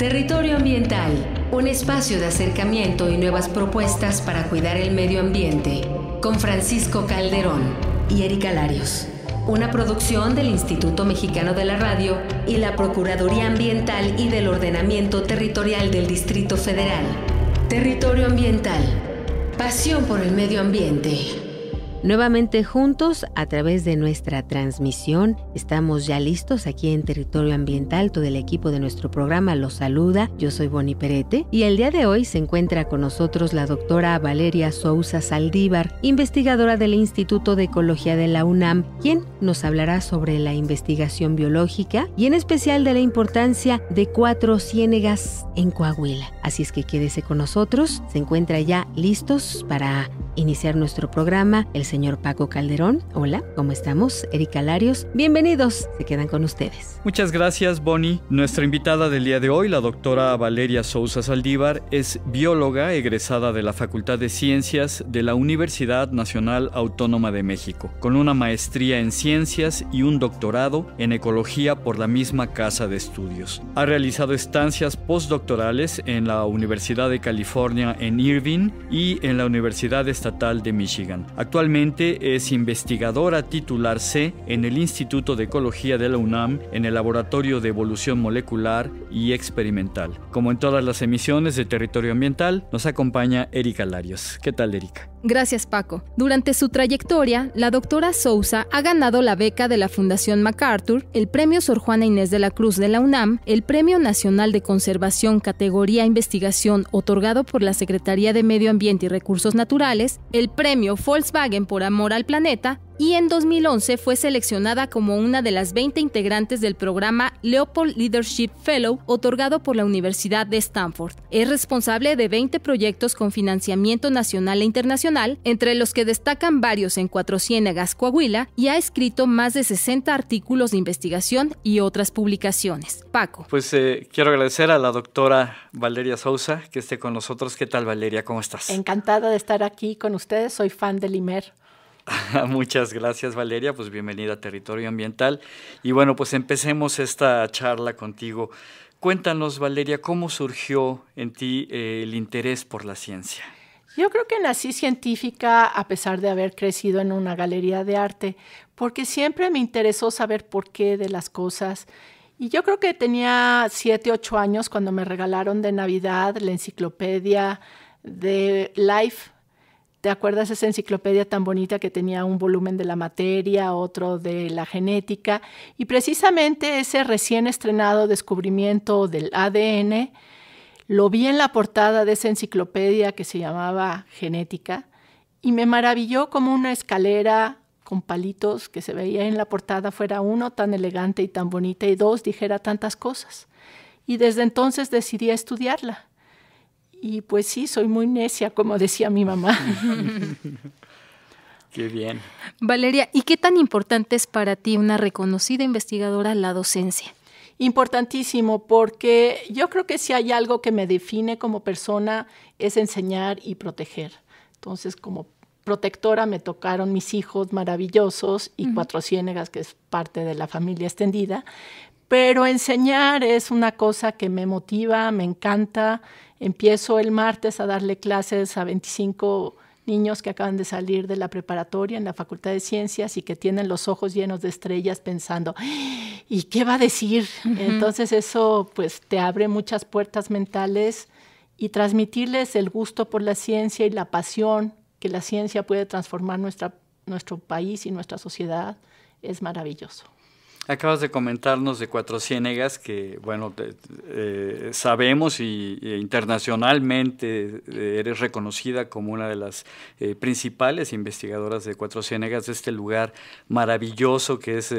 Territorio Ambiental, un espacio de acercamiento y nuevas propuestas para cuidar el medio ambiente, con Francisco Calderón y Erika Larios. Una producción del Instituto Mexicano de la Radio y la Procuraduría Ambiental y del Ordenamiento Territorial del Distrito Federal. Territorio Ambiental. Pasión por el medio ambiente. Nuevamente juntos a través de nuestra transmisión, estamos ya listos aquí en Territorio Ambiental, todo el equipo de nuestro programa los saluda, yo soy Boni Perete y el día de hoy se encuentra con nosotros la doctora Valeria Sousa Saldívar, investigadora del Instituto de Ecología de la UNAM, quien nos hablará sobre la investigación biológica y en especial de la importancia de cuatro ciénegas en Coahuila. Así es que quédese con nosotros, se encuentra ya listos para iniciar nuestro programa. El señor Paco Calderón. Hola, ¿cómo estamos? Erika Larios, bienvenidos, se quedan con ustedes. Muchas gracias, Bonnie. Nuestra invitada del día de hoy, la doctora Valeria Sousa Saldívar, es bióloga egresada de la Facultad de Ciencias de la Universidad Nacional Autónoma de México, con una maestría en ciencias y un doctorado en ecología por la misma casa de estudios. Ha realizado estancias postdoctorales en la Universidad de California en Irvine y en la Universidad Estatal de Michigan. Actualmente es investigadora titular C en el Instituto de Ecología de la UNAM en el Laboratorio de Evolución Molecular y Experimental. Como en todas las emisiones de Territorio Ambiental, nos acompaña Erika Larios. ¿Qué tal, Erika? Gracias Paco. Durante su trayectoria, la doctora Sousa ha ganado la beca de la Fundación MacArthur, el Premio Sor Juana Inés de la Cruz de la UNAM, el Premio Nacional de Conservación Categoría e Investigación otorgado por la Secretaría de Medio Ambiente y Recursos Naturales, el Premio Volkswagen por Amor al Planeta, y en 2011 fue seleccionada como una de las 20 integrantes del programa Leopold Leadership Fellow otorgado por la Universidad de Stanford. Es responsable de 20 proyectos con financiamiento nacional e internacional, entre los que destacan varios en Cuatro Ciénegas, Coahuila, y ha escrito más de 60 artículos de investigación y otras publicaciones. Paco. Pues eh, quiero agradecer a la doctora Valeria Sousa que esté con nosotros. ¿Qué tal, Valeria? ¿Cómo estás? Encantada de estar aquí con ustedes. Soy fan del IMER. Muchas gracias Valeria, pues bienvenida a Territorio Ambiental. Y bueno, pues empecemos esta charla contigo. Cuéntanos Valeria, ¿cómo surgió en ti eh, el interés por la ciencia? Yo creo que nací científica a pesar de haber crecido en una galería de arte, porque siempre me interesó saber por qué de las cosas. Y yo creo que tenía siete ocho años cuando me regalaron de Navidad la enciclopedia de Life ¿Te acuerdas esa enciclopedia tan bonita que tenía un volumen de la materia, otro de la genética? Y precisamente ese recién estrenado descubrimiento del ADN, lo vi en la portada de esa enciclopedia que se llamaba Genética y me maravilló como una escalera con palitos que se veía en la portada fuera uno tan elegante y tan bonita y dos dijera tantas cosas. Y desde entonces decidí estudiarla. Y pues sí, soy muy necia, como decía mi mamá. Qué bien. Valeria, ¿y qué tan importante es para ti una reconocida investigadora la docencia? Importantísimo, porque yo creo que si hay algo que me define como persona es enseñar y proteger. Entonces, como protectora me tocaron mis hijos maravillosos y cuatro ciénegas, que es parte de la familia extendida, pero enseñar es una cosa que me motiva, me encanta. Empiezo el martes a darle clases a 25 niños que acaban de salir de la preparatoria en la Facultad de Ciencias y que tienen los ojos llenos de estrellas pensando, ¡Ah! ¿y qué va a decir? Entonces eso pues te abre muchas puertas mentales y transmitirles el gusto por la ciencia y la pasión que la ciencia puede transformar nuestra, nuestro país y nuestra sociedad es maravilloso. Acabas de comentarnos de Cuatro Ciénegas, que bueno, eh, sabemos y internacionalmente eh, eres reconocida como una de las eh, principales investigadoras de Cuatro Ciénegas, de este lugar maravilloso que es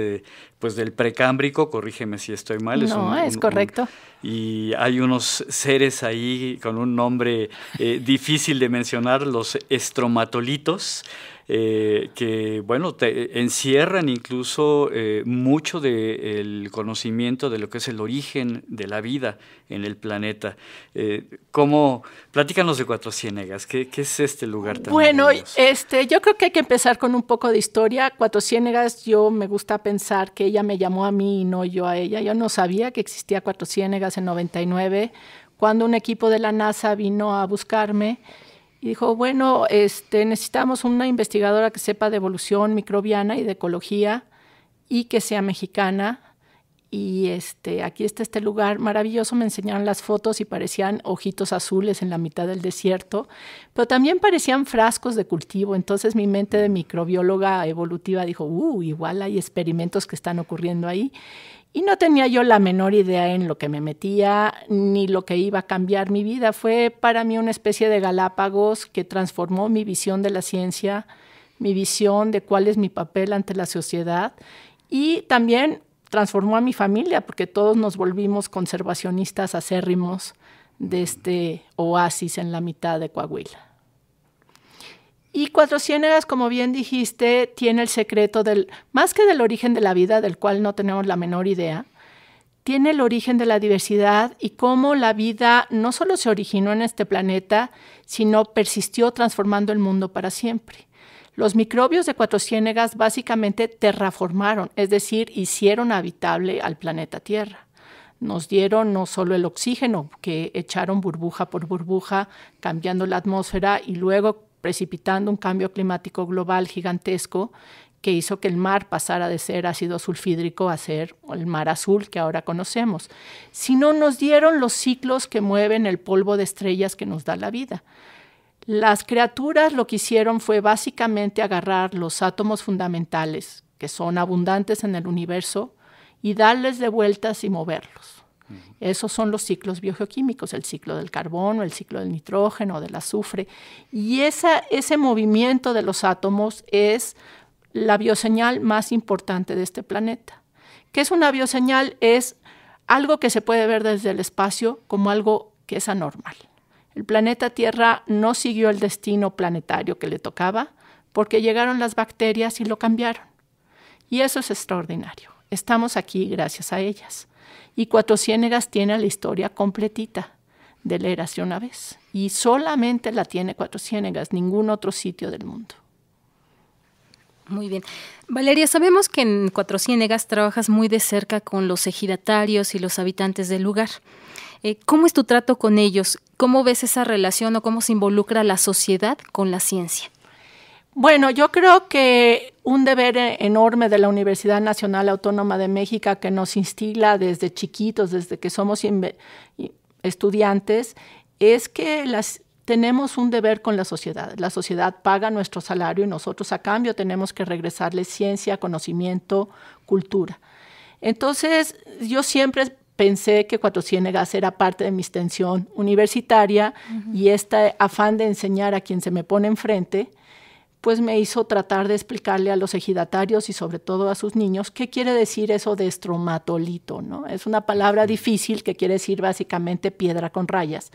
pues del precámbrico, corrígeme si estoy mal. Es no, es correcto. y hay unos seres ahí con un nombre eh, difícil de mencionar, los estromatolitos, eh, que, bueno, encierran incluso eh, mucho del conocimiento de lo que es el origen de la vida en el planeta. ¿Cómo? Platícanos de Cuatro Ciénegas, ¿qué, es este lugar tan Bueno, este, yo creo que hay que empezar con un poco de historia. Cuatro Ciénegas, yo me gusta pensar que ella me llamó a mí y no yo a ella. Yo no sabía que existía Cuatro Ciénegas en 99, cuando un equipo de la NASA vino a buscarme y dijo, bueno, este, necesitamos una investigadora que sepa de evolución microbiana y de ecología y que sea mexicana y este, aquí está este lugar maravilloso, me enseñaron las fotos y parecían ojitos azules en la mitad del desierto, pero también parecían frascos de cultivo, entonces mi mente de microbióloga evolutiva dijo, uh, igual hay experimentos que están ocurriendo ahí, y no tenía yo la menor idea en lo que me metía ni lo que iba a cambiar mi vida, fue para mí una especie de Galápagos que transformó mi visión de la ciencia, mi visión de cuál es mi papel ante la sociedad, y también transformó a mi familia porque todos nos volvimos conservacionistas acérrimos de este oasis en la mitad de Coahuila. Y Cuatro Ciénegas, como bien dijiste, tiene el secreto del, más que del origen de la vida, del cual no tenemos la menor idea, tiene el origen de la diversidad y cómo la vida no solo se originó en este planeta, sino persistió transformando el mundo para siempre. Los microbios de Cuatro Ciénegas básicamente terraformaron, es decir, hicieron habitable al planeta Tierra. Nos dieron no solo el oxígeno, que echaron burbuja por burbuja, cambiando la atmósfera y luego precipitando un cambio climático global gigantesco que hizo que el mar pasara de ser ácido sulfídrico a ser el mar azul que ahora conocemos, sino nos dieron los ciclos que mueven el polvo de estrellas que nos da la vida. Las criaturas lo que hicieron fue básicamente agarrar los átomos fundamentales, que son abundantes en el universo, y darles de vueltas y moverlos. Esos son los ciclos biogeoquímicos, el ciclo del carbono, el ciclo del nitrógeno, del azufre. Y ese movimiento de los átomos es la bioseñal más importante de este planeta. ¿Qué es una bioseñal? Es algo que se puede ver desde el espacio como algo que es anormal. El planeta Tierra no siguió el destino planetario que le tocaba porque llegaron las bacterias y lo cambiaron. Y eso es extraordinario. Estamos aquí gracias a ellas. Y Cuatro Ciénegas tiene la historia completita de la de una vez. Y solamente la tiene Cuatro Ciénegas, ningún otro sitio del mundo. Muy bien. Valeria, sabemos que en Cuatro Ciénegas trabajas muy de cerca con los ejidatarios y los habitantes del lugar. Eh, ¿Cómo es tu trato con ellos? ¿Cómo ves esa relación o cómo se involucra la sociedad con la ciencia? Bueno, yo creo que un deber enorme de la Universidad Nacional Autónoma de México que nos instila desde chiquitos, desde que somos estudiantes, es que tenemos un deber con la sociedad. La sociedad paga nuestro salario y nosotros a cambio tenemos que regresarle ciencia, conocimiento, cultura. Entonces, yo siempre pensé que 400 gas era parte de mi extensión universitaria y este afán de enseñar a quien se me pone enfrente, pues me hizo tratar de explicarle a los ejidatarios y sobre todo a sus niños qué quiere decir eso de estromatolito, ¿no? Es una palabra difícil que quiere decir básicamente piedra con rayas.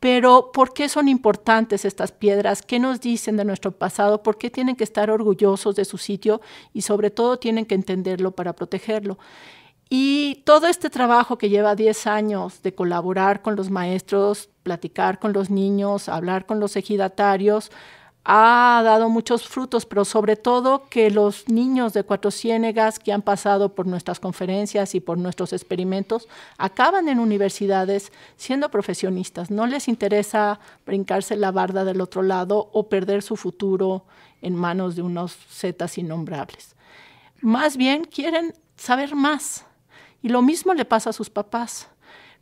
Pero ¿por qué son importantes estas piedras? ¿Qué nos dicen de nuestro pasado? ¿Por qué tienen que estar orgullosos de su sitio y sobre todo tienen que entenderlo para protegerlo? Y todo este trabajo que lleva 10 años de colaborar con los maestros, platicar con los niños, hablar con los ejidatarios, ha dado muchos frutos, pero sobre todo que los niños de Cuatro Ciénegas que han pasado por nuestras conferencias y por nuestros experimentos acaban en universidades siendo profesionistas. No les interesa brincarse la barda del otro lado o perder su futuro en manos de unos zetas innombrables. Más bien quieren saber más, y lo mismo le pasa a sus papás.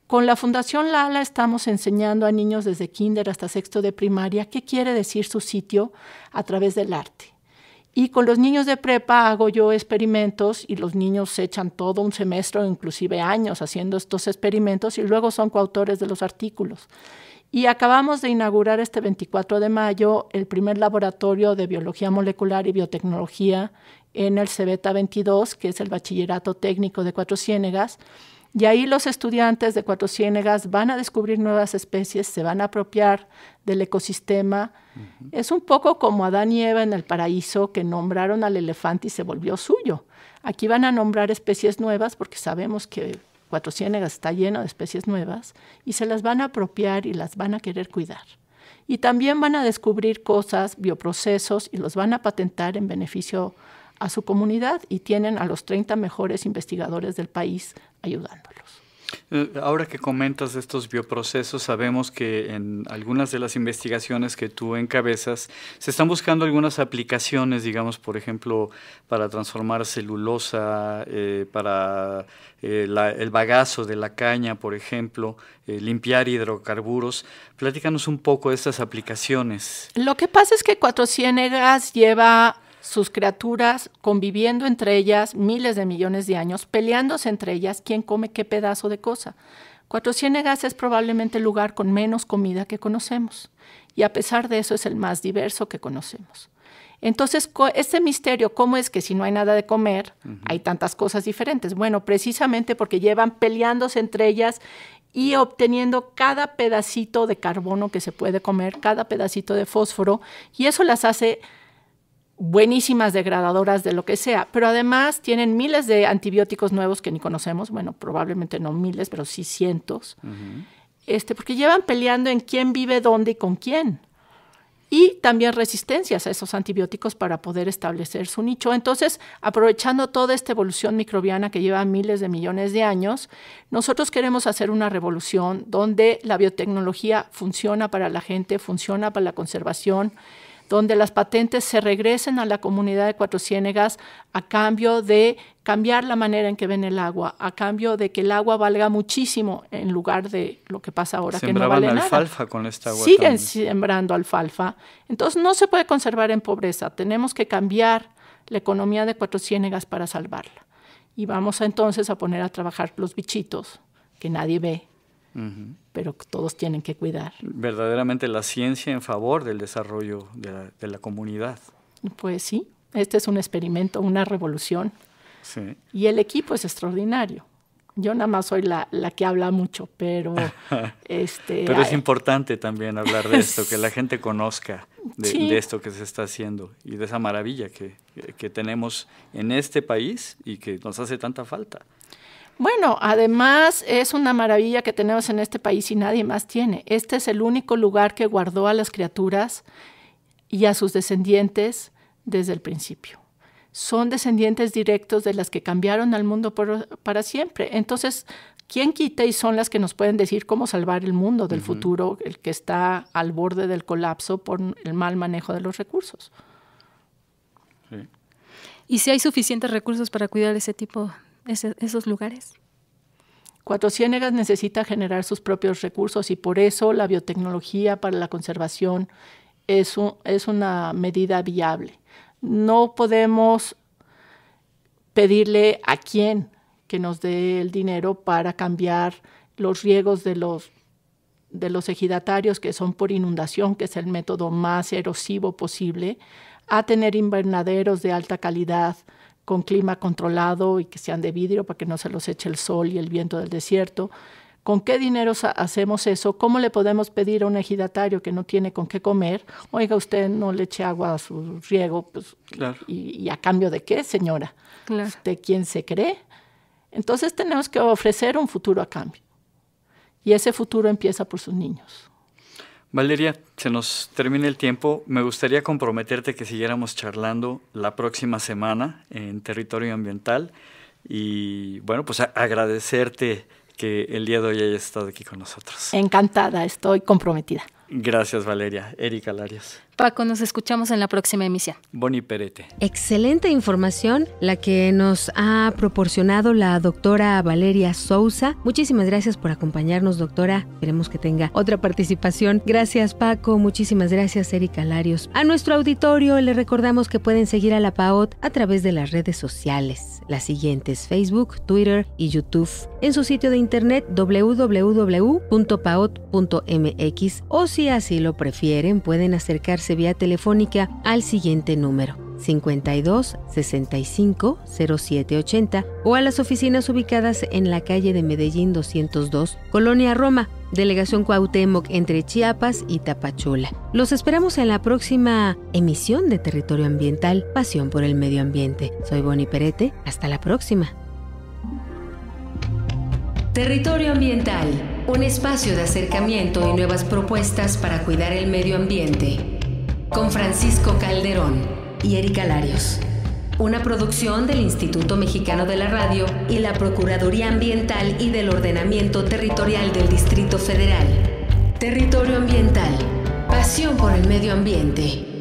Con la Fundación Lala estamos enseñando a niños desde kinder hasta sexto de primaria qué quiere decir su sitio a través del arte. Y con los niños de prepa hago yo experimentos y los niños se echan todo un semestre o inclusive años haciendo estos experimentos y luego son coautores de los artículos. Y acabamos de inaugurar este 24 de mayo el primer laboratorio de biología molecular y biotecnología en el CEBETA 22, que es el bachillerato técnico de Cuatro Ciénegas. Y ahí los estudiantes de Cuatro Ciénegas van a descubrir nuevas especies, se van a apropiar del ecosistema. Es un poco como Adán y Eva en el paraíso que nombraron al elefante y se volvió suyo. Aquí van a nombrar especies nuevas porque sabemos que Cuatro está lleno de especies nuevas y se las van a apropiar y las van a querer cuidar. Y también van a descubrir cosas, bioprocesos y los van a patentar en beneficio a su comunidad y tienen a los 30 mejores investigadores del país ayudándolos. Eh, ahora que comentas estos bioprocesos, sabemos que en algunas de las investigaciones que tú encabezas se están buscando algunas aplicaciones, digamos, por ejemplo, para transformar celulosa, eh, para eh, el bagazo de la caña, por ejemplo, limpiar hidrocarburos. Platícanos un poco de estas aplicaciones. Lo que pasa es que 400 Ciénegas lleva sus criaturas conviviendo entre ellas miles de millones de años, peleándose entre ellas quién come qué pedazo de cosa. Cuatro Ciénegas es probablemente el lugar con menos comida que conocemos, y a pesar de eso es el más diverso que conocemos. Entonces, este misterio, ¿cómo es que si no hay nada de comer, hay tantas cosas diferentes? Bueno, precisamente porque llevan peleándose entre ellas y obteniendo cada pedacito de carbono que se puede comer, cada pedacito de fósforo, y eso las hace buenísimas degradadoras de lo que sea, pero además tienen miles de antibióticos nuevos que ni conocemos, bueno, probablemente no miles, pero sí cientos, este, porque llevan peleando en quién vive dónde y con quién. Y también resistencias a esos antibióticos para poder establecer su nicho. Entonces, aprovechando toda esta evolución microbiana que lleva miles de millones de años, nosotros queremos hacer una revolución donde la biotecnología funciona para la gente, funciona para la conservación, donde las patentes se regresen a la comunidad de Cuatro Ciénegas a cambio de cambiar la manera en que ven el agua, a cambio de que el agua valga muchísimo en lugar de lo que pasa ahora que no vale alfalfa con esta Siguen sembrando alfalfa. Entonces no se puede conservar en pobreza, tenemos que cambiar la economía de Cuatro Ciénegas para salvarla. Y vamos entonces a poner a trabajar los bichitos que nadie ve, pero todos tienen que cuidar. Verdaderamente la ciencia en favor del desarrollo de la, comunidad. Pues sí, este es un experimento, una revolución. Y el equipo es extraordinario. Yo nada más soy la, que habla mucho, pero... este, pero es importante también hablar de esto, que la gente conozca de, esto que se está haciendo y de esa maravilla que tenemos en este país y que nos hace tanta falta. Bueno, además es una maravilla que tenemos en este país y nadie más tiene. Este es el único lugar que guardó a las criaturas y a sus descendientes desde el principio. Son descendientes directos de las que cambiaron al mundo para siempre. Entonces, ¿quién quita y son las que nos pueden decir cómo salvar el mundo del futuro, el que está al borde del colapso por el mal manejo de los recursos? ¿Y si hay suficientes recursos para cuidar ese tipo esos lugares. Cuatro Ciénegas necesita generar sus propios recursos y por eso la biotecnología para la conservación es, una medida viable. No podemos pedirle a quién que nos dé el dinero para cambiar los riegos de los, de los ejidatarios, que son por inundación, que es el método más erosivo posible, a tener invernaderos de alta calidad, con clima controlado y que sean de vidrio para que no se los eche el sol y el viento del desierto. ¿Con qué dinero hacemos eso? ¿Cómo le podemos pedir a un ejidatario que no tiene con qué comer? Oiga, usted no le eche agua a su riego, pues, y, a cambio de qué, señora? Claro. ¿Usted quién se cree? Entonces tenemos que ofrecer un futuro a cambio. Y ese futuro empieza por sus niños. Valeria, se nos termina el tiempo. Me gustaría comprometerte que siguiéramos charlando la próxima semana en territorio ambiental. Y bueno, pues agradecerte que el día de hoy hayas estado aquí con nosotros. Encantada, estoy comprometida. Gracias, Valeria. Erika Larios. Paco, nos escuchamos en la próxima emisión. Boni Perete. Excelente información la que nos ha proporcionado la doctora Valeria Sousa. Muchísimas gracias por acompañarnos, doctora. Esperemos que tenga otra participación. Gracias, Paco. Muchísimas gracias, Erika Larios. A nuestro auditorio le recordamos que pueden seguir a la PAOT a través de las redes sociales, las siguientes Facebook, Twitter y YouTube, en su sitio de internet www.paot.mx o si así lo prefieren pueden acercarse vía telefónica al siguiente número 52 65 0780 o a las oficinas ubicadas en la calle de Medellín 202, Colonia Roma, Delegación Cuauhtémoc entre Chiapas y Tapachula. Los esperamos en la próxima emisión de Territorio Ambiental, Pasión por el Medio Ambiente. Soy Boni Perete, hasta la próxima. Territorio Ambiental, un espacio de acercamiento y nuevas propuestas para cuidar el medio ambiente con Francisco Calderón y Erika Larios. Una producción del Instituto Mexicano de la Radio y la Procuraduría Ambiental y del Ordenamiento Territorial del Distrito Federal. Territorio Ambiental. Pasión por el medio ambiente.